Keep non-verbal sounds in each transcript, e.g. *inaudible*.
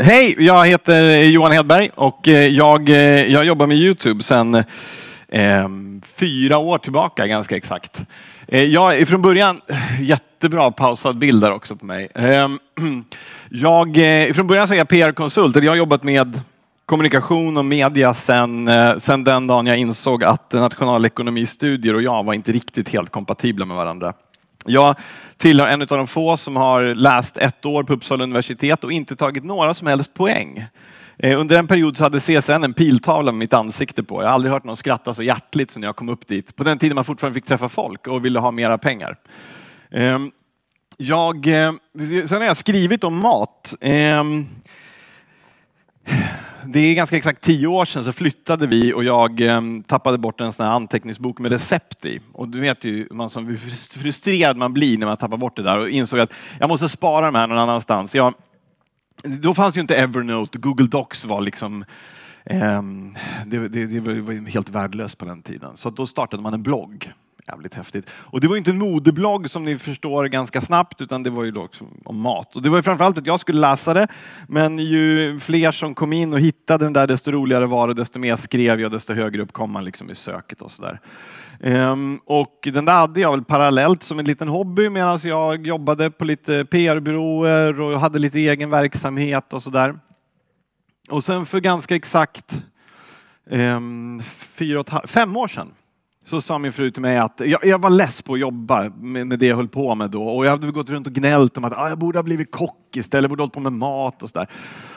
Hej, jag heter eh, Johan Hedberg och eh, jag, eh, jag jobbar med Youtube sedan eh, fyra år tillbaka ganska exakt. Jag är från början, jättebra pausad bild där också på mig. Ehm, *clears throat* jag, från början så är jag PR-konsult, jag har jobbat med kommunikation och media sedan sen den dagen jag insåg att nationalekonomistudier och jag var inte riktigt helt kompatibla med varandra. Jag tillhör en av de få som har läst ett år på Uppsala universitet och inte tagit några som helst poäng. Eh, under en period så hade CSN en piltavla med mitt ansikte på. Jag har aldrig hört någon skratta så hjärtligt som när jag kom upp dit. På den tiden man fortfarande fick träffa folk och ville ha mera pengar. Ehm, jag, eh, sen har jag skrivit om mat. Ehm, det är ganska exakt tio år sedan så flyttade vi och jag ehm, tappade bort en sån här anteckningsbok med recept i. Och du vet ju man som, hur frustrerad man blir när man tappar bort det där och insåg att jag måste spara de här någon annanstans. Jag, då fanns ju inte Evernote, Google Docs var liksom ehm, det, det, det var helt värdelöst på den tiden. Så då startade man en blogg Jävligt häftigt. Och det var ju inte en modeblogg som ni förstår ganska snabbt, utan det var ju då om mat. Och det var ju framförallt att jag skulle läsa det, men ju fler som kom in och hittade den där, desto roligare var det, desto mer skrev jag, desto högre upp kom man liksom i söket och sådär. Ehm, och den där hade jag väl parallellt som en liten hobby medan jag jobbade på lite PR-byråer och hade lite egen verksamhet och sådär. Och sen för ganska exakt ehm, fyra och fem år sedan så sa min fru till mig att jag, jag var less på att jobba med, med, det jag höll på med då och jag hade gått runt och gnällt om att ah, jag borde ha blivit kock istället, borde ha hållit på med mat och sådär.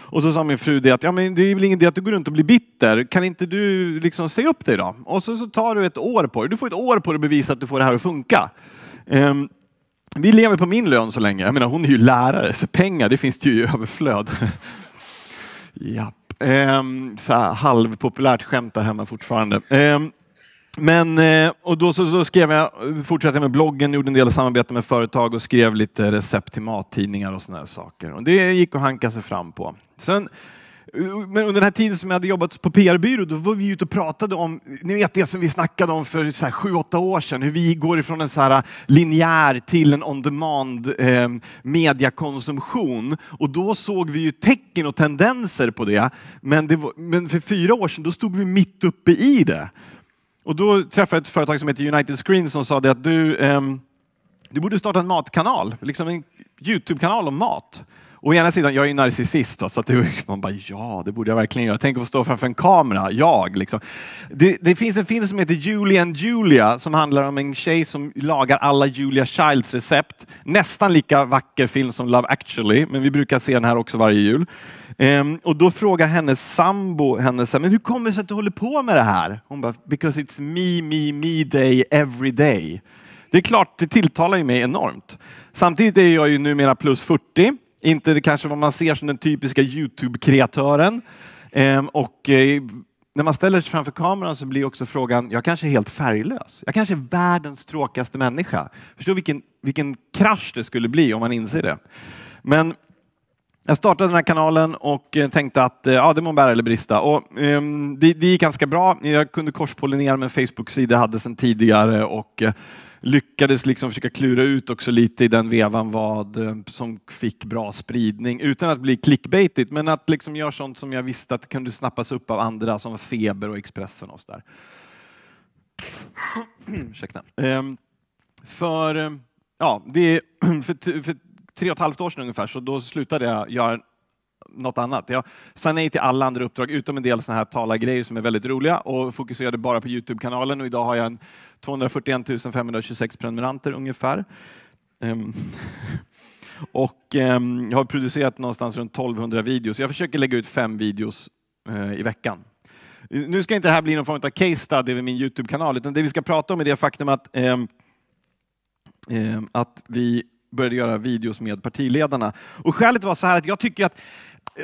Och så sa min fru det att ja, men det är väl ingen idé att du går runt och blir bitter, kan inte du liksom säga upp dig då? Och så, så tar du ett år på dig, du får ett år på dig att bevisa att du får det här att funka. Um, vi lever på min lön så länge, jag menar hon är ju lärare så pengar det finns det ju i överflöd. *laughs* ja. Um, ehm, så här, halvpopulärt skämt där hemma fortfarande. Um, men, eh, och då så, så skrev jag, fortsatte med bloggen, gjorde en del samarbete med företag och skrev lite recept till mattidningar och sådana saker. Och det gick att hanka sig fram på. Sen, eh, men under den här tiden som jag hade jobbat på PR-byrå, då var vi ute och pratade om, ni vet det som vi snackade om för så här sju, åtta år sedan, hur vi går ifrån en så här linjär till en on-demand eh, mediakonsumtion. Och då såg vi ju tecken och tendenser på det. Men, det var, men för fyra år sedan, då stod vi mitt uppe i det. Och då träffade jag ett företag som heter United Screen som sa det att du, eh, du borde starta en matkanal, liksom en YouTube-kanal om mat. Å ena sidan, jag är ju narcissist, då, så att man bara ja, det borde jag verkligen göra. Tänk att få stå framför en kamera, jag liksom. Det, det, finns en film som heter Julie and Julia som handlar om en tjej som lagar alla Julia Childs recept. Nästan lika vacker film som Love actually, men vi brukar se den här också varje jul. Ehm, och då frågar hennes sambo henne, men hur kommer det sig att du håller på med det här? Hon bara, because it's me, me, me day every day. Det är klart, det tilltalar ju mig enormt. Samtidigt är jag ju numera plus 40 inte kanske vad man ser som den typiska Youtube-kreatören. Ehm, och eh, när man ställer sig framför kameran så blir också frågan, jag kanske är helt färglös. Jag kanske är världens tråkigaste människa. Förstå vilken, vilken krasch det skulle bli om man inser det. Men jag startade den här kanalen och eh, tänkte att eh, ja, det må bära eller brista. Och, um, det, det gick ganska bra. Jag kunde korspollinera med en Facebook-sida jag hade sedan tidigare och lyckades liksom försöka klura ut också lite i den vevan vad eh, som fick bra spridning utan att bli clickbaitigt, men att liksom göra sånt som jag visste att kunde snappas upp av andra som Feber och Expressen och sådär. *clears throat* Ursäkta. Ehm, för, eh, ja, det är *clears throat* för, för tre och ett halvt år sedan ungefär så då slutade jag göra något annat. Jag sa nej till alla andra uppdrag utom en del sådana här talargrejer som är väldigt roliga och fokuserade bara på Youtube-kanalen och idag har jag en 241 526 prenumeranter ungefär. Ehm. *laughs* Och eh, jag har producerat någonstans runt 1200 videos. Jag försöker lägga ut fem videos eh, i veckan. Nu ska inte det här bli någon form av case study över min Youtube-kanal, utan det vi ska prata om är det faktum att, eh, att vi började göra videos med partiledarna. Och skälet var så här att jag tycker att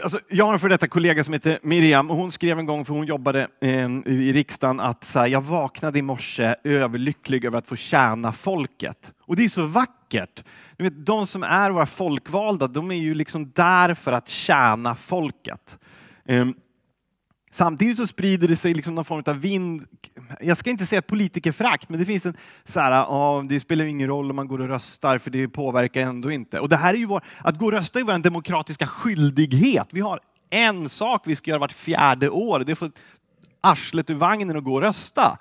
Alltså, jag har en för detta kollega som heter Miriam och hon skrev en gång, för hon jobbade eh, i riksdagen, att så här, jag vaknade i morse överlycklig över att få tjäna folket. Och det är så vackert. Du vet, de som är våra folkvalda, de är ju liksom där för att tjäna folket. Eh, samtidigt så sprider det sig liksom någon form av vind jag ska inte säga politikerfrakt, men det finns en så här, oh, det spelar ingen roll om man går och röstar för det påverkar ändå inte. Och det här är ju vår, att gå och rösta är vår demokratiska skyldighet. Vi har en sak vi ska göra vart fjärde år, det är att få arslet ur vagnen och gå och rösta.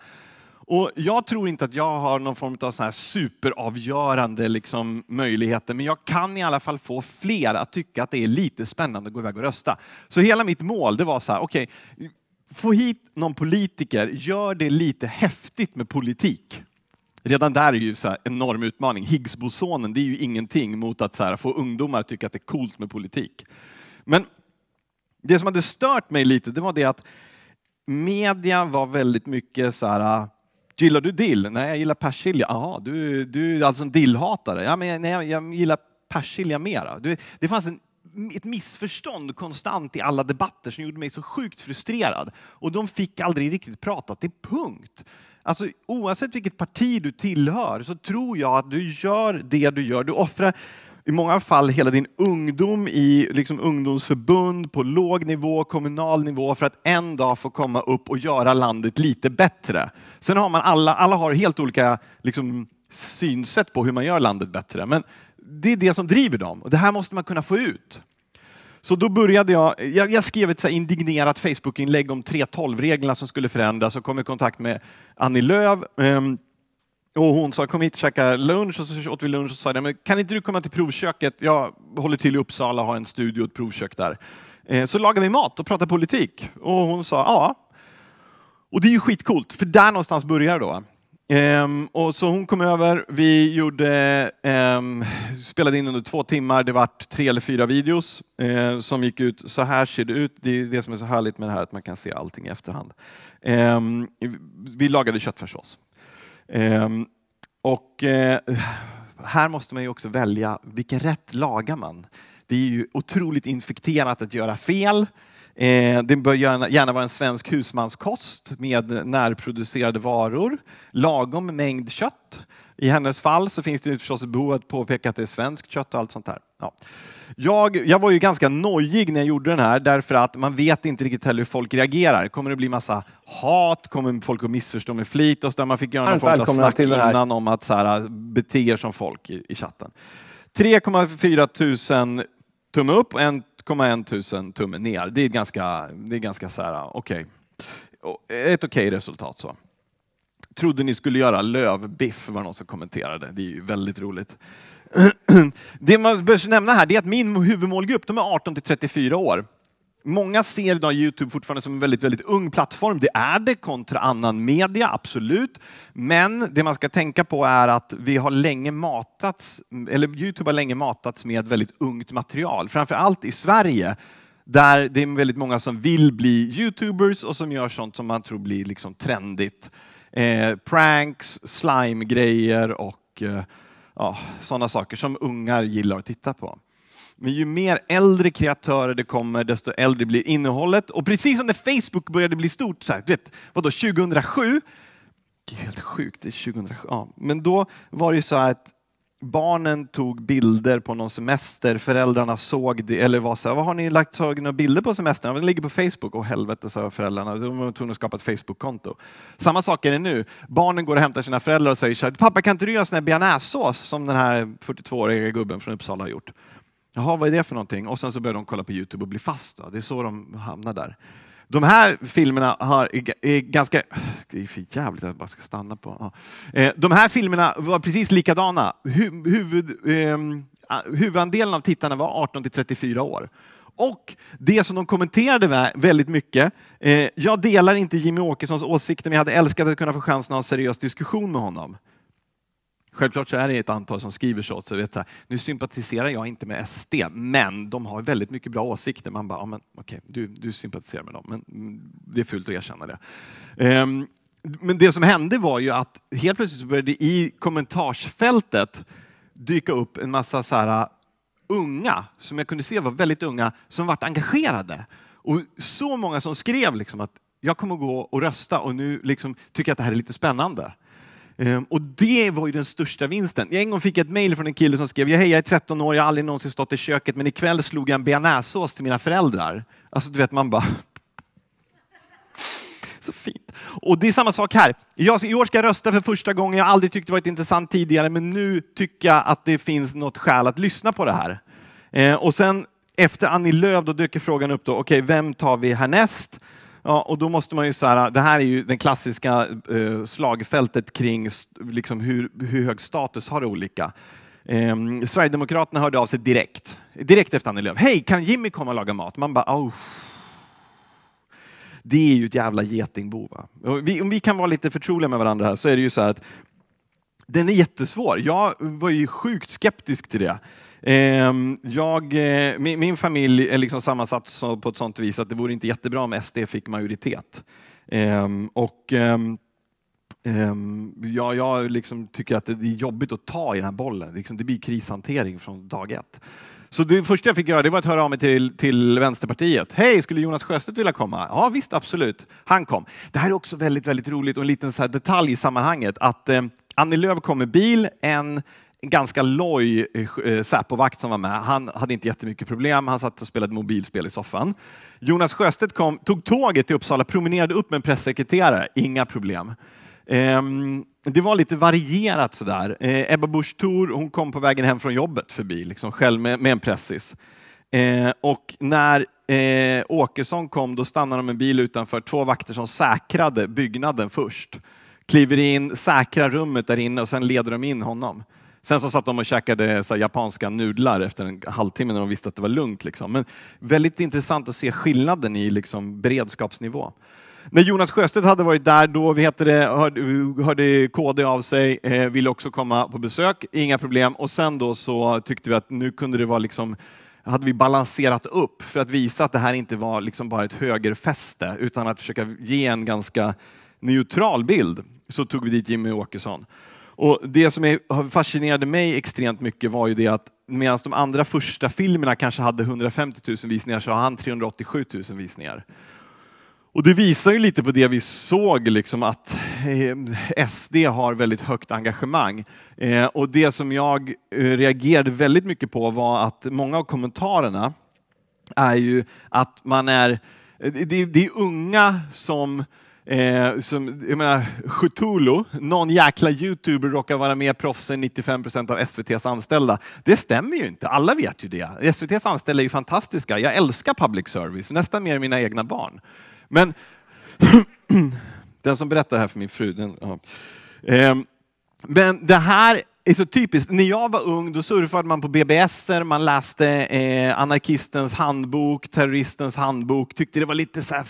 Och jag tror inte att jag har någon form av så här superavgörande liksom möjligheter, men jag kan i alla fall få fler att tycka att det är lite spännande att gå iväg och rösta. Så hela mitt mål, det var så här, okej, okay, få hit någon politiker, gör det lite häftigt med politik. Redan där är ju en enorm utmaning. Higgsbosonen, det är ju ingenting mot att så få ungdomar att tycka att det är coolt med politik. Men det som hade stört mig lite, det var det att media var väldigt mycket så här Gillar du dill? Nej, jag gillar persilja. Jaha, du, du är alltså en dillhatare. Ja, men, nej, jag gillar persilja mera. Du, det fanns en ett missförstånd konstant i alla debatter som gjorde mig så sjukt frustrerad. Och de fick aldrig riktigt prata till punkt. Alltså, oavsett vilket parti du tillhör så tror jag att du gör det du gör. Du offrar i många fall hela din ungdom i liksom ungdomsförbund på låg nivå, kommunal nivå för att en dag få komma upp och göra landet lite bättre. Sen har man alla, alla har helt olika liksom, synsätt på hur man gör landet bättre. Men det är det som driver dem. Och det här måste man kunna få ut. Så då började jag, jag, jag skrev ett så indignerat Facebookinlägg om 3.12-reglerna som skulle förändras och kom i kontakt med Annie Lööf. Um, och hon sa, kom hit och käka lunch och så åt vi lunch och sa, men kan inte du komma till provköket? Jag håller till i Uppsala och har en studio och ett provkök där. Uh, så lagar vi mat och pratar politik. Och hon sa, ja. Och det är ju skitcoolt, för där någonstans börjar då. Ehm, och så hon kom över, vi gjorde, ehm, spelade in under två timmar, det var tre eller fyra videos ehm, som gick ut. Så här ser det ut, det är det som är så härligt med det här att man kan se allting i efterhand. Ehm, vi lagade köttfärssås. Ehm, och eh, här måste man ju också välja vilken rätt lagar man. Det är ju otroligt infekterat att göra fel. Eh, det bör gärna, gärna, vara en svensk husmanskost med närproducerade varor, lagom mängd kött. I hennes fall så finns det förstås behov att påpeka att det är svenskt kött och allt sånt där. Ja. Jag, jag, var ju ganska nojig när jag gjorde den här därför att man vet inte riktigt heller hur folk reagerar. Kommer det bli massa hat? Kommer folk att missförstå med flit? Och så där. Man fick göra någon form av snack innan om att så här, äh, bete er som folk i, i chatten. 3,4 tusen tumme upp och en 1,1 tusen tummen ner. Det är ganska, det är ganska så här, okej. Okay. Ett okej okay resultat så. Trodde ni skulle göra lövbiff var någon som kommenterade. Det är ju väldigt roligt. *clears throat* Det man bör nämna här är att min huvudmålgrupp, de är 18 till 34 år. Många ser idag Youtube fortfarande som en väldigt, väldigt ung plattform. Det är det kontra annan media, absolut. Men det man ska tänka på är att vi har länge matats, eller Youtube har länge matats med väldigt ungt material. Framför allt i Sverige där det är väldigt många som vill bli Youtubers och som gör sånt som man tror blir liksom trendigt. Eh, pranks, slime-grejer och eh, ja, sådana saker som ungar gillar att titta på. Men ju mer äldre kreatörer det kommer, desto äldre blir innehållet. Och precis som när Facebook började bli stort, så här, vet, vadå, 2007? Det är helt sjukt, det är 2007. Ja. Men då var det ju så här att barnen tog bilder på någon semester, föräldrarna såg det eller var så här, vad har ni lagt några bilder på semestern? Den ligger på Facebook. och helvete, sa föräldrarna. De var tvungna att skapa ett Facebook-konto. Samma sak är det nu. Barnen går och hämtar sina föräldrar och säger så här, pappa kan inte du göra sån här bearnaisesås som den här 42-åriga gubben från Uppsala har gjort? Jaha, vad är det för någonting? Och sen så började de kolla på Youtube och bli fast. Då. Det är så de hamnar där. De här filmerna har, är ganska... Det är för jävligt att jag bara ska stanna på. Eh, de här filmerna var precis likadana. Huvud, ehm, huvudandelen av tittarna var 18 till 34 år. Och det som de kommenterade väldigt mycket, eh, jag delar inte Jimmy Åkessons åsikter men jag hade älskat att kunna få chansen att ha en seriös diskussion med honom. Självklart så är det ett antal som skriver så, så vet så här, nu sympatiserar jag inte med SD, men de har väldigt mycket bra åsikter. Man bara, ja, men, okej, okay, du, du sympatiserar med dem, men det är fult att erkänna det. Um, men det som hände var ju att helt plötsligt började i kommentarsfältet dyka upp en massa så här, uh, unga, som jag kunde se var väldigt unga, som vart engagerade. Och så många som skrev liksom att jag kommer gå och rösta och nu liksom tycker jag att det här är lite spännande. Ehm, och det var ju den största vinsten. Jag en gång fick ett mejl från en kille som skrev, jag, hej, jag är 13 år, jag har aldrig någonsin stått i köket, men ikväll slog jag en bearnaisesås till mina föräldrar. Alltså du vet, man bara... *laughs* Så fint. Och det är samma sak här. Jag, I år ska jag rösta för första gången. Jag har aldrig tyckt det varit intressant tidigare, men nu tycker jag att det finns något skäl att lyssna på det här. Ehm, och sen efter Annie Lööf, då dyker frågan upp då, okej, okay, vem tar vi härnäst? Ja, och då måste man ju så här, det här är ju det klassiska eh, slagfältet kring liksom hur, hur hög status har det olika. Eh, Sverigedemokraterna hörde av sig direkt, direkt efter Annie Lööf. Hej, kan Jimmy komma och laga mat? Man bara, oh. Det är ju ett jävla getingbo. Vi, om vi kan vara lite förtroliga med varandra här så är det ju så här att den är jättesvår. Jag var ju sjukt skeptisk till det. Ehm, jag, eh, min, familj är liksom sammansatt på ett sånt vis att det vore inte jättebra om SD fick majoritet. Ehm, och ehm, jag, jag liksom tycker att det är jobbigt att ta i den här bollen. Liksom, det blir krishantering från dag ett. Så det första jag fick göra det var att höra av mig till, till Vänsterpartiet. Hej, skulle Jonas Sjöstedt vilja komma? Ja visst, absolut. Han kom. Det här är också väldigt, väldigt roligt och en liten så detalj i sammanhanget att eh, Annie Lööf kom med bil, en ganska loj eh, eh, Säpovakt som var med, han hade inte jättemycket problem. Han satt och spelade mobilspel i soffan. Jonas Sjöstedt kom, tog tåget till Uppsala, promenerade upp med en pressekreterare. Inga problem. Ehm, det var lite varierat sådär. Eh, Ebba Busch Thor, hon kom på vägen hem från jobbet förbi, liksom själv med, med en pressis. Eh, och när Åkesson kom, då stannade de en bil utanför, två vakter som säkrade byggnaden först. Kliver in, säkrar rummet där inne och sen leder de in honom. Sen så satt de och käkade så japanska nudlar efter en halvtimme när de visste att det var lugnt. Liksom. Men väldigt intressant att se skillnaden i liksom, beredskapsnivå. När Jonas Sjöstedt hade varit där då vi heter det, hörde, KD av sig, eh, ville också komma på besök, inga problem. Och sen då så tyckte vi att nu kunde det vara liksom hade vi balanserat upp för att visa att det här inte var liksom bara ett högerfäste utan att försöka ge en ganska neutral bild så tog vi dit Jimmy Åkesson. Och det som fascinerade mig extremt mycket var ju det att medan de andra första filmerna kanske hade 150 000 visningar så har han 387 000 visningar. Och det visar ju lite på det vi såg, liksom att eh, SD har väldigt högt engagemang. Eh, och det som jag eh, reagerade väldigt mycket på var att många av kommentarerna är ju att man är, det, är, det är unga som Eh, som, jag menar, Cthulhu, någon jäkla youtuber råkar vara mer proffs än 95 av SVTs anställda. Det stämmer ju inte, alla vet ju det. SVTs anställda är ju fantastiska, jag älskar public service, nästan mer än mina egna barn. Men *clears throat* den som berättar det här för min fru, den, ja. eh, men det här är så typiskt. När jag var ung då surfade man på BBS, man läste eh, anarkistens handbok, terroristens handbok, tyckte det var lite så här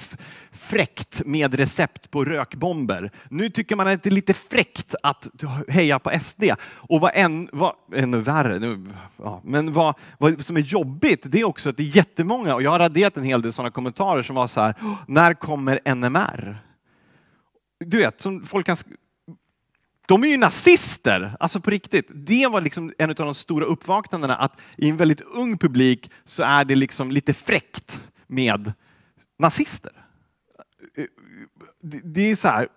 fräckt med recept på rökbomber. Nu tycker man att det är lite fräckt att heja på SD. Och vad, än, vad, ännu värre, nu, ja, men vad, vad som är jobbigt det är också att det är jättemånga, och jag har raderat en hel del sådana kommentarer som var så här, när kommer NMR? du vet, som folk kan de är ju nazister, alltså på riktigt. Det var liksom en av de stora uppvaknandena, att i en väldigt ung publik så är det liksom lite fräckt med nazister. Det är så här,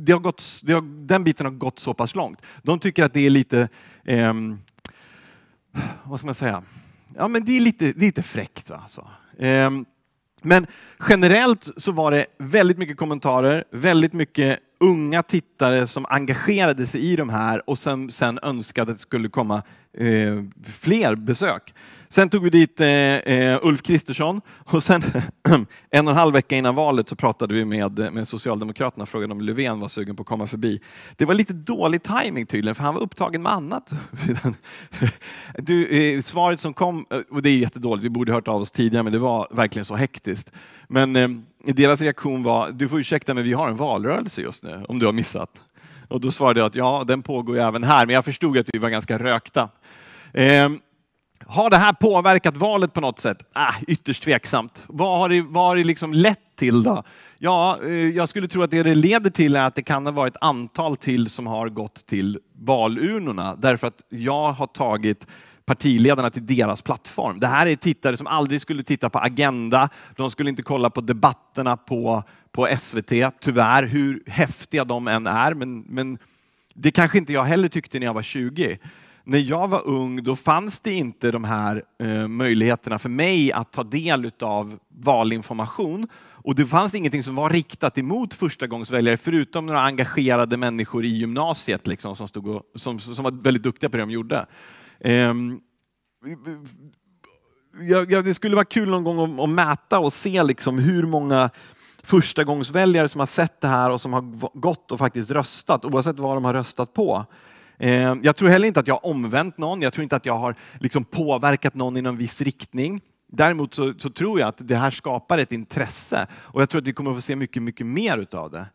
det har gått, det har, den biten har gått så pass långt. De tycker att det är lite, eh, vad ska man säga, ja men det är lite, lite fräckt. Va? Så, eh, men generellt så var det väldigt mycket kommentarer, väldigt mycket unga tittare som engagerade sig i de här och som sen önskade att det skulle komma Eh, fler besök. Sen tog vi dit eh, eh Ulf Kristersson och sen *clears throat* en och en halv vecka innan valet så pratade vi med, eh, med Socialdemokraterna och frågade om Löfven var sugen på att komma förbi. Det var lite dålig timing tydligen för han var upptagen med annat. *laughs* du, eh, svaret som kom, och det är jättedåligt, vi borde hört av oss tidigare men det var verkligen så hektiskt. Men eh, deras reaktion var, du får ursäkta men vi har en valrörelse just nu om du har missat. Och då svarade jag att ja, den pågår ju även här, men jag förstod att vi var ganska rökta. Eh, har det här påverkat valet på något sätt? Ah, ytterst tveksamt. Vad har det, vad har det liksom lett till då? Ja, eh, jag skulle tro att det det leder till är att det kan ha varit ett antal till som har gått till valurnorna därför att jag har tagit partiledarna till deras plattform. Det här är tittare som aldrig skulle titta på Agenda, de skulle inte kolla på debatterna på på SVT, tyvärr, hur häftiga de än är. Men, men det kanske inte jag heller tyckte när jag var 20. När jag var ung då fanns det inte de här eh, möjligheterna för mig att ta del av valinformation. Och det fanns ingenting som var riktat emot förstagångsväljare förutom några engagerade människor i gymnasiet liksom, som, stod och, som, som var väldigt duktiga på det de gjorde. Eh, ja, det skulle vara kul någon gång att, mäta och se liksom hur många förstagångsväljare som har sett det här och som har gått och faktiskt röstat, oavsett vad de har röstat på. Eh, jag tror heller inte att jag har omvänt någon. Jag tror inte att jag har liksom påverkat någon i någon viss riktning. Däremot så, så, tror jag att det här skapar ett intresse och jag tror att vi kommer att få se mycket, mycket mer utav det.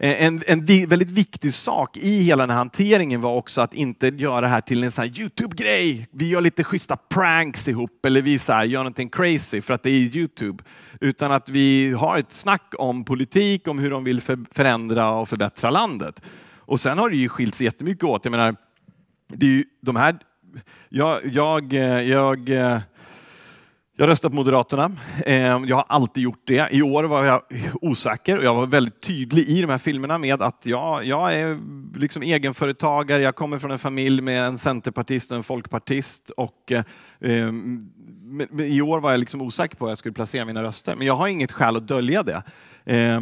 Eh, en, en väldigt viktig sak i hela den här hanteringen var också att inte göra det här till en sån Youtube-grej. Vi gör lite schyssta pranks ihop eller vi så här, gör någonting crazy för att det är Youtube. Utan att vi har ett snack om politik, om hur de vill förändra och förbättra landet. Och sen har det ju skilts jättemycket åt. Jag menar, det är ju de här... Jag, jag, eh, jag eh, jag röstar på Moderaterna. Ehm, jag har alltid gjort det. I år var jag osäker och jag var väldigt tydlig i de här filmerna med att jag, jag är liksom egenföretagare, jag kommer från en familj med en centerpartist och en folkpartist. Och, eh, I år var jag liksom osäker på hur jag skulle placera mina röster, men jag har inget skäl att dölja det. Eh,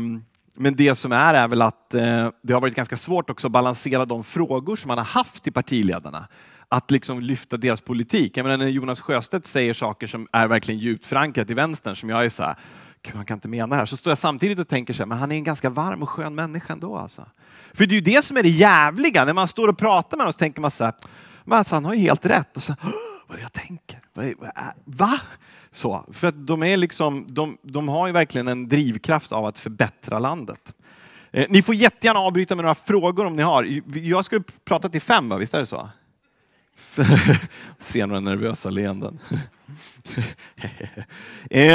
men det som är är väl att eh, det har varit ganska svårt också att balansera de frågor som man har haft till partiledarna att liksom lyfta deras politik. Jag menar, när Jonas Sjöstedt säger saker som är verkligen djupt förankrat i vänstern, som jag är så här, han kan inte mena det här. Så står jag samtidigt och tänker så här, men han är en ganska varm och skön människa ändå. Alltså. För det är ju det som är det jävliga, när man står och pratar med honom så tänker man så här, men alltså, han har ju helt rätt. Och så, vad är det jag tänker? Vad? Är, vad är, va? Så, för att de, är liksom, de, de har ju verkligen en drivkraft av att förbättra landet. Eh, ni får jättegärna avbryta med några frågor om ni har. Jag ska prata till fem, va? visst är det så? *laughs* Ser några nervösa leenden.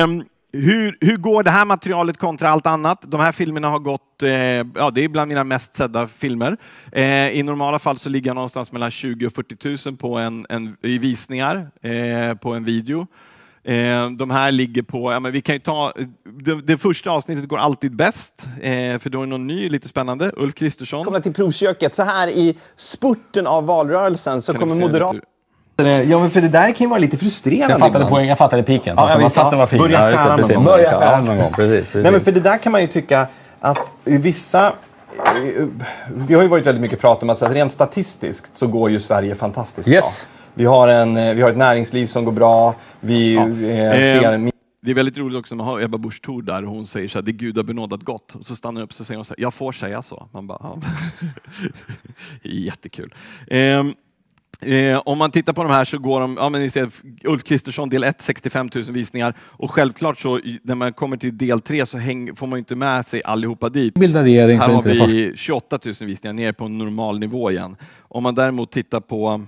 um, *laughs* hur, hur, går det här materialet kontra allt annat? De här filmerna har gått, eh, ja det är bland mina mest sedda filmer. Eh, I normala fall så ligger jag någonstans mellan 20 och 40 000 på en, en i visningar eh, på en video. Eh, de här ligger på, ja, men vi kan ta, det, det första avsnittet går alltid bäst, eh, för då är det någon ny, lite spännande. Ulf Kristersson. Kommer till provköket. Så här i spurten av valrörelsen så kan kommer Moderaterna eh, Ja, men för det där kan ju vara lite frustrerande. Jag fattade, poäng, jag fattade piken, fast, ja, den, fast den var fin. Börja skära någon gång. Börja skära någon gång, precis. precis. Nej, men för det där kan man ju tycka att vissa det eh, har ju varit väldigt mycket prat om att, att rent statistiskt så går ju Sverige fantastiskt yes. bra. Vi har, en, eh, vi har ett näringsliv som går bra. Vi ja. Eh, ser... Ehm, det är väldigt roligt också när man hör Ebba Busch Thor där och hon säger så här, det Gud har benådat gott. Och så stannar hon upp och säger hon så här, jag får säga så. Man bara, ja. *laughs* Jättekul. Ehm, eh, om man tittar på de här så går de, ja men ni ser Ulf Kristersson del 1, 65 000 visningar och självklart så när man kommer till del 3 så häng, får man inte med sig allihopa dit. här har vi 28 000 visningar ner på en normal nivå igen. Om man däremot tittar på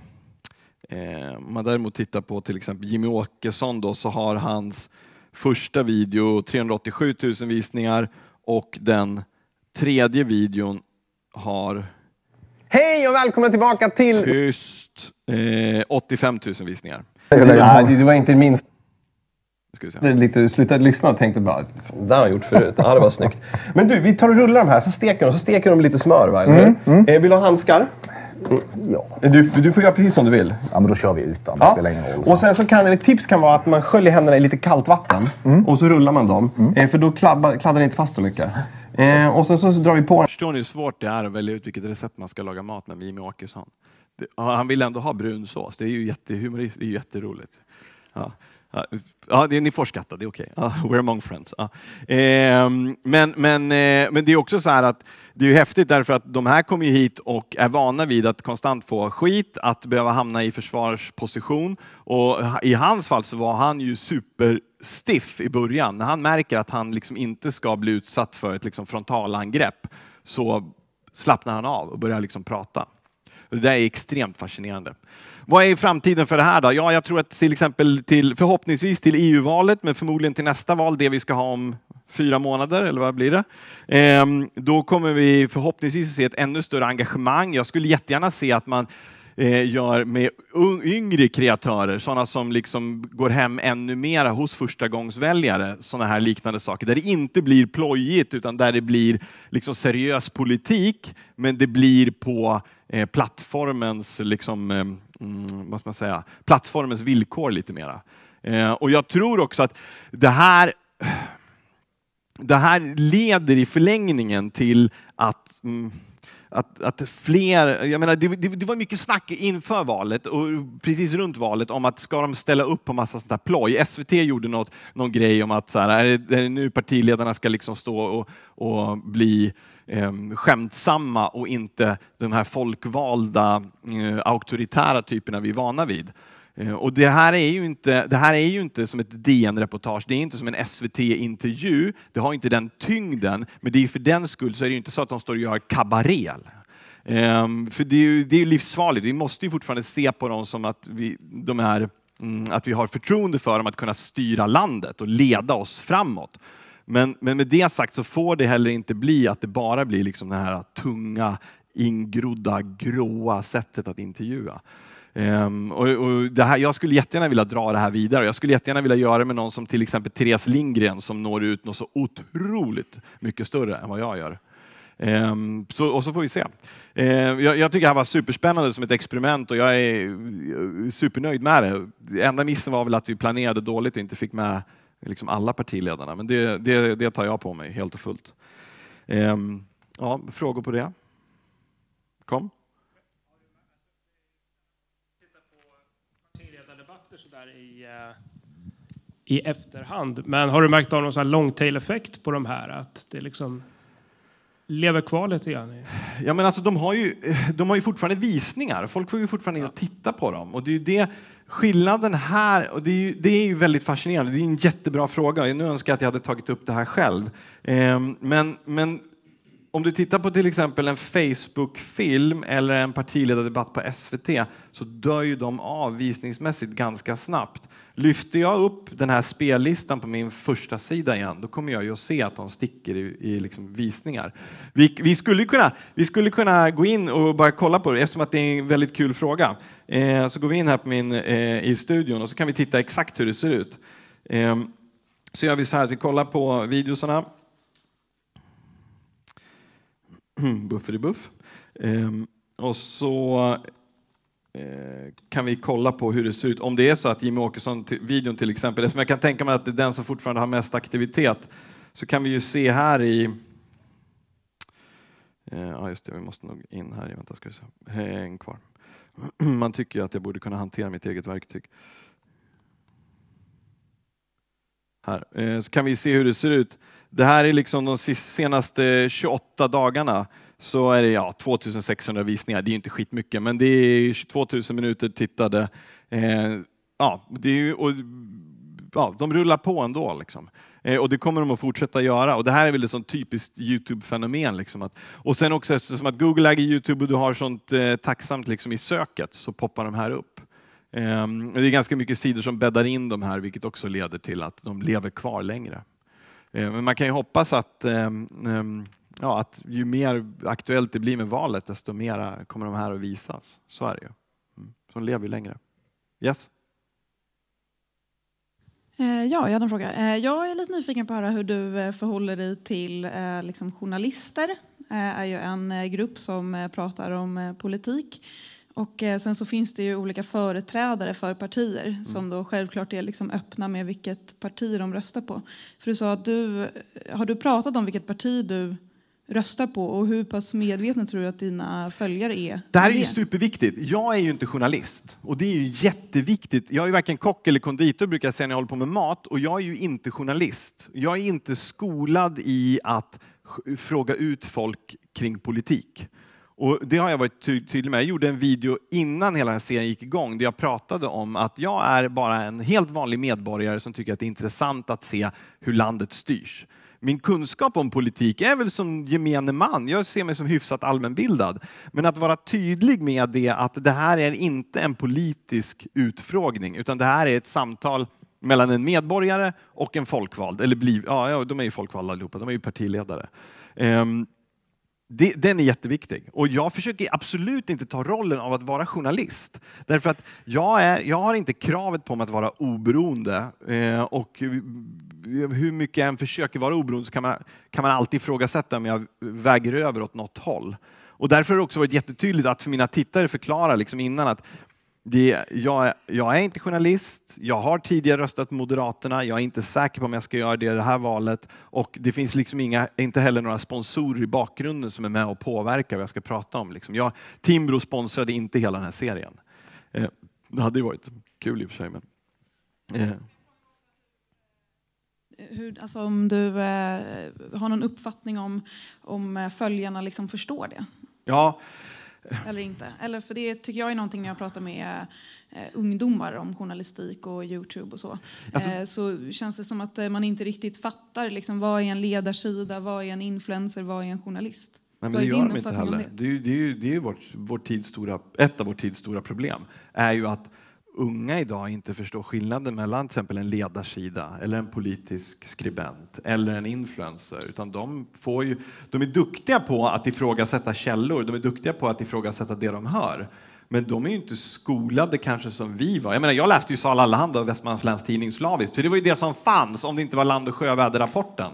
Eh, om man däremot tittar på till exempel Jimmy Åkesson då, så har hans första video 387 000 visningar och den tredje videon har... Hej och välkomna tillbaka till... Tyst! Eh, 85 000 visningar. Ja, det var inte minst... Lite, slutade lyssna och tänkte bara, det har jag gjort förut. Ja, det var snyggt. Men du, vi tar och rullar de här, så steker de, så steker de lite smör. Va? Mm, mm. Eh, vill du ha handskar? Ja. Du, du får göra precis som du vill. Ja, men då kör vi utan. Det spelar ingen roll. Och sen så kan, ett tips kan vara att man sköljer händerna i lite kallt vatten mm. och så rullar man dem. Mm. Eh, för då klabbar, kladdar det inte fast så mycket. Eh, och sen så, så drar vi på Förstår ni hur svårt det är att välja ut vilket recept man ska laga mat med Jimmy Åkesson? Det, han vill ändå ha brun sås. Det är ju jättehumoristiskt. Det är ju jätteroligt. Ja. Ja, det, ni får skratta, det är okej. Okay. we're among friends. Ehm, men, men, eh, men det är också så här att det är häftigt därför att de här kommer hit och är vana vid att konstant få skit, att behöva hamna i försvarsposition. Och I hans fall så var han ju superstiff i början. När han märker att han liksom inte ska bli utsatt för ett liksom frontalangrepp så slappnar han av och börjar liksom prata. Det där är extremt fascinerande. Vad är framtiden för det här då? Ja, jag tror att till exempel till, förhoppningsvis till EU-valet, men förmodligen till nästa val, det vi ska ha om fyra månader, eller vad blir det? Ehm, då kommer vi förhoppningsvis att se ett ännu större engagemang. Jag skulle jättegärna se att man Eh, gör med yngre kreatörer, sådana som liksom går hem ännu mera hos förstagångsväljare, sådana här liknande saker, där det inte blir plojigt utan där det blir liksom seriös politik, men det blir på eh, plattformens, liksom, eh, mm, vad ska man säga, plattformens villkor lite mera. och jag tror också att det här det här leder i förlängningen till att mm, att, att fler, jag menar, det, det, det, var mycket snack inför valet och precis runt valet om att ska de ställa upp på massa sånt här ploj? SVT gjorde något, någon grej om att så här, är det, är det nu partiledarna ska liksom stå och, och bli eh, skämtsamma och inte de här folkvalda eh, auktoritära typerna vi är vana vid. Eh, och det här är ju inte, det här är ju inte som ett DN-reportage, det är inte som en SVT-intervju, det har inte den tyngden, men det är för den skull så är det ju inte så att de står och gör kabarel. Um, för det är, ju, det är ju livsfarligt, vi måste ju fortfarande se på dem som att vi, de är, mm, att vi har förtroende för dem att kunna styra landet och leda oss framåt. Men, men med det sagt så får det heller inte bli att det bara blir liksom det här tunga, ingrodda, gråa sättet att intervjua. Um, och, och, det här, jag skulle jättegärna vilja dra det här vidare. Jag skulle jättegärna vilja göra det med någon som till exempel Therese Lindgren som når ut något så otroligt mycket större än vad jag gör. Um, så, och så får vi se. Uh, jag, jag, tycker det här var superspännande som ett experiment och jag är eh, supernöjd med det. det enda missen var väl att vi planerade dåligt och inte fick med liksom alla partiledarna. Men det, det, det tar jag på mig helt och fullt. Um, ja, frågor på det? Kom. här i, eh, i efterhand. Men har du märkt av någon long tail effekt på de här? Att det liksom lever kvar lite grann? Ja, men alltså, de, har ju, de har ju fortfarande visningar. Folk får ju fortfarande in och titta på dem. Och det är det skillnaden här, och det är, ju, det är ju väldigt fascinerande. Det är en jättebra fråga. Nu önskar jag att jag hade tagit upp det här själv. Ehm, men, men om du tittar på till exempel en Facebook-film eller en partiledardebatt på SVT så dör ju de av visningsmässigt ganska snabbt. Lyfter jag upp den här spellistan på min första sida igen då kommer jag ju att se att de sticker i, i liksom visningar. Vi, vi, skulle kunna, vi skulle kunna gå in och bara kolla på det eftersom att det är en väldigt kul fråga. Eh, så går vi in här på min, eh, i studion och så kan vi titta exakt hur det ser ut. Eh, så gör vi så här att vi kollar på videosarna. Mm, Buffelibuff. Ehm, och så eh, kan vi kolla på hur det ser ut. Om det är så att Jimmy Åkesson-videon till exempel, eftersom jag kan tänka mig att det är den som fortfarande har mest aktivitet, så kan vi ju se här i... Eh, ja, just det, vi måste nog in här. Vänta, ska vi se. En kvar. *clears throat* Man tycker ju att jag borde kunna hantera mitt eget verktyg. Här. Eh, så kan vi se hur det ser ut. Det här är liksom de senaste 28 dagarna så är det ja, 2600 visningar. Det är inte skitmycket, men det är 22 000 minuter tittade. Eh, ja, det är och, ja, de rullar på ändå. Liksom. Eh, och det kommer de att fortsätta göra. Och det här är väl ett sånt typiskt Youtube-fenomen. Liksom att, och sen också eftersom att Google äger Youtube och du har sånt eh, tacksamt liksom i söket så poppar de här upp. Eh, det är ganska mycket sidor som bäddar in de här, vilket också leder till att de lever kvar längre. Eh, men man kan ju hoppas att, ehm, ehm, ja, att ju mer aktuellt det blir med valet, desto mer kommer de här att visas. Så är det ju. Mm. de lever ju längre. Yes? Eh, ja, jag hade en fråga. Eh, jag är lite nyfiken på att höra hur du förhåller dig till liksom, journalister. Det är ju en grupp som pratar om politik. Och eh, sen så finns det ju olika företrädare för partier mm. som då självklart är liksom öppna med vilket parti de röstar på. För du sa att du, eh, har du pratat om vilket parti du röstar på och hur pass medvetna tror du att dina följare är? Det här är ju superviktigt. Jag är ju inte journalist och det är ju jätteviktigt. Jag är ju varken kock eller konditor brukar jag säga när jag håller på med mat och jag är ju inte journalist. Jag är inte skolad i att fråga ut folk kring politik. Och det har jag varit tydlig med. Jag gjorde en video innan hela den serien gick igång där jag pratade om att jag är bara en helt vanlig medborgare som tycker att det är intressant att se hur landet styrs. Min kunskap om politik är väl som gemene man. Jag ser mig som hyfsat allmänbildad. Men att vara tydlig med det att det här är inte en politisk utfrågning utan det här är ett samtal mellan en medborgare och en folkvald. Eller bliv, ja, de är ju folkvalda allihopa, de är ju partiledare. Um, det, den är jätteviktig. Och jag försöker absolut inte ta rollen av att vara journalist. Därför att jag, är, jag har inte kravet på mig att vara oberoende. Eh, och hur mycket jag än försöker vara oberoende så kan man, kan man alltid ifrågasätta om jag väger över åt något håll. Och därför har det också varit jättetydligt att för mina tittare förklara liksom innan att det, jag, jag, är inte journalist, jag har tidigare röstat Moderaterna, jag är inte säker på om jag ska göra det i det här valet och det finns liksom inga, inte heller några sponsorer i bakgrunden som är med och påverkar vad jag ska prata om. Liksom. Jag, Timbro sponsrade inte hela den här serien. Eh, det hade ju varit kul i och för sig. Men, eh. Hur, alltså om du eh, har någon uppfattning om, om eh, följarna liksom förstår det? Ja, *laughs* eller inte. Eller för det tycker jag är någonting när jag pratar med eh, ungdomar om journalistik och Youtube och så. Alltså, eh, så känns det som att eh, man inte riktigt fattar liksom, vad är en ledarsida, vad är en influencer, vad är en journalist? Nej, men det gör de inte heller. Det? Det, är, det är, det är vårt, vår tids stora, ett av vår tids stora problem är ju att unga idag inte förstår skillnaden mellan till exempel en ledarsida eller en politisk skribent eller en influencer. Utan de, får ju, de är duktiga på att ifrågasätta källor, de är duktiga på att ifrågasätta det de hör. Men de är ju inte skolade kanske som vi var. Jag menar, jag läste ju Sala Allehanda och Västmanlands Läns Tidning slaviskt, för det var ju det som fanns om det inte var Land och sjöväderrapporten.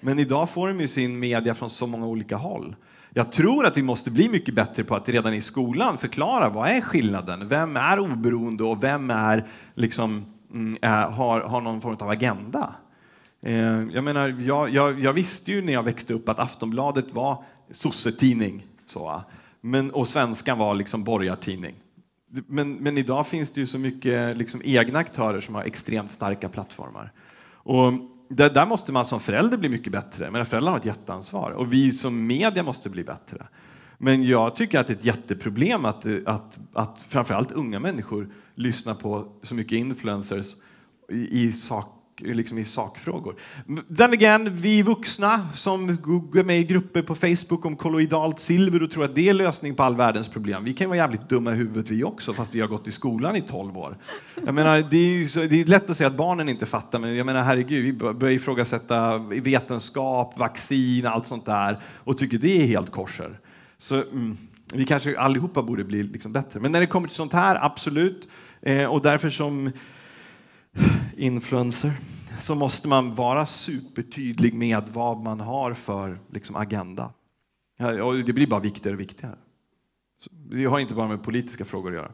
Men idag får de ju sin media från så många olika håll. Jag tror att vi måste bli mycket bättre på att redan i skolan förklara vad är skillnaden? Vem är oberoende och vem är, liksom, mm, har, har någon form av agenda? Eh, jag, menar, jag, jag, jag, visste ju när jag växte upp att Aftonbladet var sossetidning och Svenskan var liksom borgartidning. Men, men idag finns det ju så mycket liksom egna aktörer som har extremt starka plattformar. Och där, där, måste man som förälder bli mycket bättre. Men föräldrarna har ett jätteansvar. Och vi som media måste bli bättre. Men jag tycker att det är ett jätteproblem att, att, att framförallt unga människor lyssnar på så mycket influencers i, i sak, liksom i sakfrågor. Then again, vi vuxna som går med i grupper på Facebook om kolloidalt silver och tror att det är lösning på all världens problem. Vi kan vara jävligt dumma i huvudet vi också, fast vi har gått i skolan i 12 år. Jag menar, det, är så, det är lätt att säga att barnen inte fattar, men jag menar, herregud, vi börjar ifrågasätta vetenskap, vaccin, allt sånt där och tycker det är helt korser. Så mm, vi kanske allihopa borde bli liksom bättre. Men när det kommer till sånt här, absolut. Eh, och därför som influencer så måste man vara supertydlig med vad man har för liksom, agenda. Och det blir bara viktigare och viktigare. Det har inte bara med politiska frågor att göra.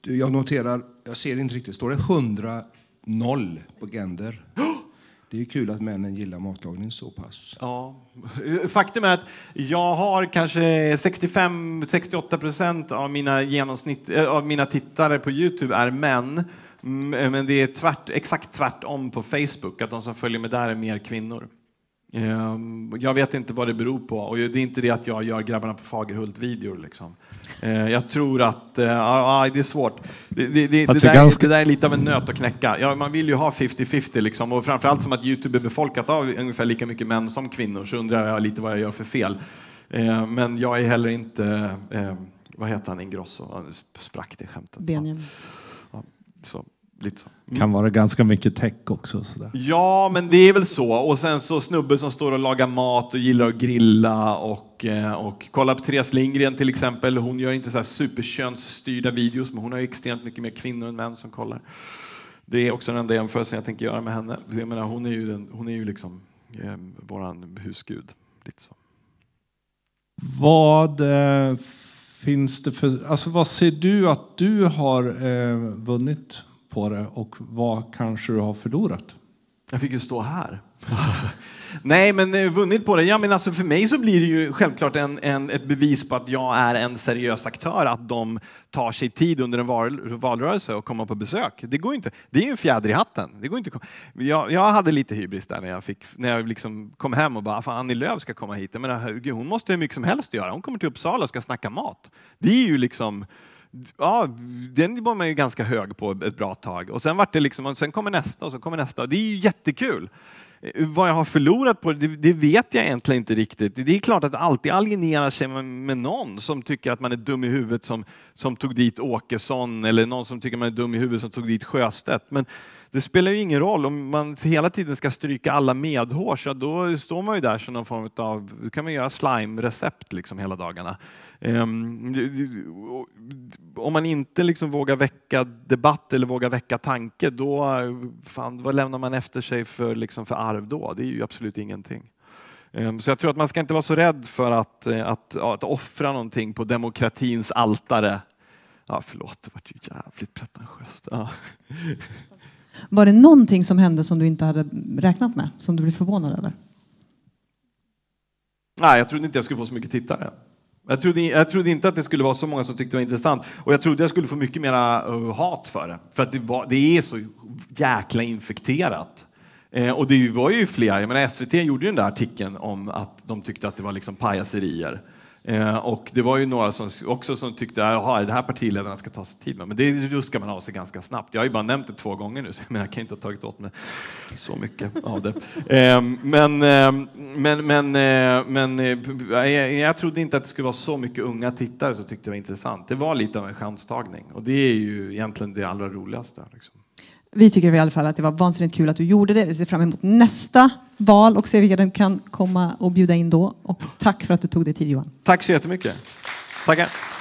Du, jag noterar, jag ser inte riktigt, står det 100 noll på Gender? Oh! *gasps* Det är kul att männen gillar matlagning så pass. Ja. Faktum är att jag har kanske 65-68 procent av mina, eh, av mina tittare på Youtube är män. Mm, eh, men det är tvärt, exakt tvärtom på Facebook, att de som följer mig där är mer kvinnor. Ehm, jag vet inte vad det beror på. Och det är inte det att jag gör grabbarna på Fagerhult-videor. Liksom. Ehm, jag tror att... Ah, det är svårt. Det, det, det, alltså där, ganska... det, där, är lite av en nöt att knäcka. Ja, man vill ju ha 50-50 liksom. Och framförallt som att Youtube är befolkat av ungefär lika mycket män som kvinnor så undrar jag lite vad jag gör för fel. Ehm, men jag är heller inte... Vad heter han, Ingrosso? Sprack det skämtet. Benjamin. Ja. Så. Lite så. Mm. Kan vara ganska mycket tech också. Sådär. Ja, men det är väl så. Och sen så snubben som står och lagar mat och gillar att grilla och, eh, och kolla på Therese Lindgren till exempel. Hon gör inte så här superkönsstyrda videos, men hon har extremt mycket mer kvinnor än män som kollar. Det är också den enda jämförelsen jag tänker göra med henne. Jag menar, hon är ju, den, hon är ju liksom eh, våran husgud. Lite så. Vad eh, finns det för... Alltså vad ser du att du har eh, vunnit? på det och vad kanske du har förlorat? Jag fick ju stå här. *laughs* Nej, men eh, vunnit på det? Ja, men alltså för mig så blir det ju självklart en, en, ett bevis på att jag är en seriös aktör, att de tar sig tid under en val, valrörelse och kommer på besök. Det går inte. Det är ju en fjäder i hatten. Det går inte. Jag, jag hade lite hybris där när jag, fick, när jag liksom kom hem och bara, fan Annie Lööf ska komma hit. Jag menar, eh, hon måste ha hur mycket som helst att göra. Hon kommer till Uppsala och ska snacka mat. Det är ju liksom ja, den var man ju ganska hög på ett bra tag. Och sen, vart det liksom, och sen kommer nästa och så kommer nästa. Det är ju jättekul. Eh, vad jag har förlorat på det, det vet jag egentligen inte riktigt. Det är klart att alltid alienerar sig med någon som tycker att man är dum i huvudet som, som tog dit Åkesson eller någon som tycker att man är dum i huvudet som tog dit Sjöstedt. Men det spelar ju ingen roll om man hela tiden ska stryka alla medhårs, ja, då står man ju där som någon form av, då kan man göra slime-recept liksom hela dagarna. Ehm, om man inte liksom vågar väcka debatt eller vågar väcka tanke, då, fan, vad lämnar man efter sig för, liksom för arv då? Det är ju absolut ingenting. Ehm, så jag tror att man ska inte vara så rädd för att, eh, att, att offra någonting på demokratins altare. Ja, förlåt, det var ju jävligt pretentiöst. Ja. *laughs* Var det någonting som hände som du inte hade räknat med, som du blev förvånad över? Nej, jag trodde inte jag skulle få så mycket tittare. Jag trodde, jag trodde, inte att det skulle vara så många som tyckte det var intressant och jag trodde jag skulle få mycket mer eh, hat för det. För att det, var, det är så jäkla infekterat. Eh, och det var ju fler, jag menar SVT gjorde ju den där artikeln om att de tyckte att det var liksom pajaserier. Eh, och det var ju några som också som tyckte att det här partiledarna ska ta sig tid med. Men det ruskar man av sig ganska snabbt. Jag har ju bara nämnt det två gånger nu så jag, menar, jag kan inte ha tagit åt mig så mycket av det. Ehm, ehm, men, men, eh, men, men eh, jag, jag trodde inte att det skulle vara så mycket unga tittare som tyckte det var intressant. Det var lite av en chanstagning och det är ju egentligen det allra roligaste. Liksom vi tycker i alla fall att det var vansinnigt kul att du gjorde det. Vi ser fram emot nästa val och ser vilka du kan komma och bjuda in då. Och tack för att du tog dig tid Johan. Tack så jättemycket. Tackar.